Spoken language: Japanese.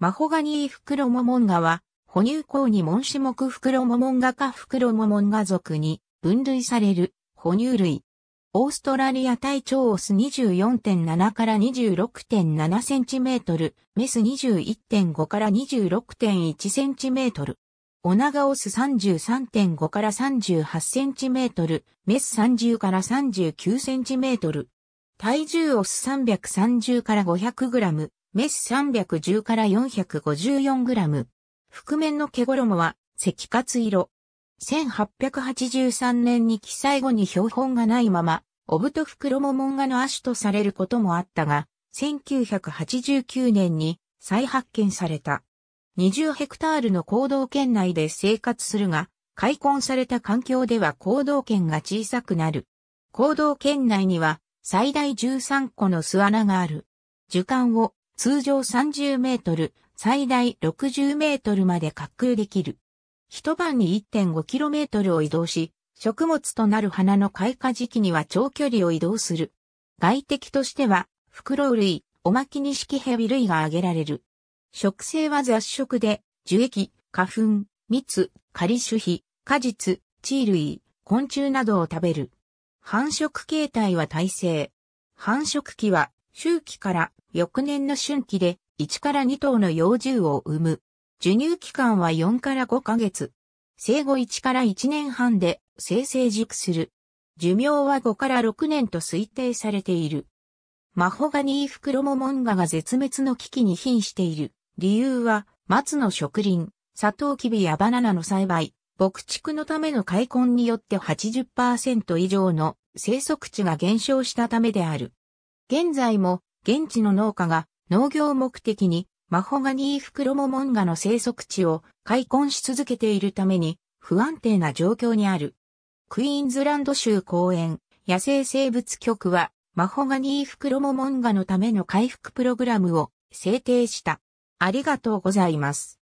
マホガニーフクロモモンガは、哺乳口に門種目フクロモモンガかフクロモモンガ属に分類される哺乳類。オーストラリア体長オス24.7から26.7センチメートル、メス21.5から26.1センチメートル。オナガオス33.5から38センチメートル、メス30から39センチメートル。体重オス330から500グラム、メス310から4 5 4ム。覆面の毛衣は赤活色。1883年に記載後に標本がないまま、オブトフクロモモンガの亜種とされることもあったが、1989年に再発見された。20ヘクタールの行動圏内で生活するが、開墾された環境では行動圏が小さくなる。行動圏内には最大13個の巣穴がある。樹幹を通常30メートル、最大60メートルまで滑空できる。一晩に1 5トルを移動し、食物となる花の開花時期には長距離を移動する。外敵としては、袋類、おまきにしきヘビ類が挙げられる。食性は雑食で、樹液、花粉、蜜、仮種皮、果実、地類、昆虫などを食べる。繁殖形態は耐性。繁殖期は周期から翌年の春期で1から2頭の幼獣を産む。授乳期間は4から5ヶ月。生後1から1年半で生成熟する。寿命は5から6年と推定されている。マホガニーフクロモモンガが絶滅の危機に瀕している。理由は、松の植林、サトウキビやバナナの栽培、牧畜のための開墾によって80%以上の生息地が減少したためである。現在も現地の農家が農業目的にマホガニーフクロモモンガの生息地を開墾し続けているために不安定な状況にある。クイーンズランド州公園野生生物局はマホガニーフクロモモンガのための回復プログラムを制定した。ありがとうございます。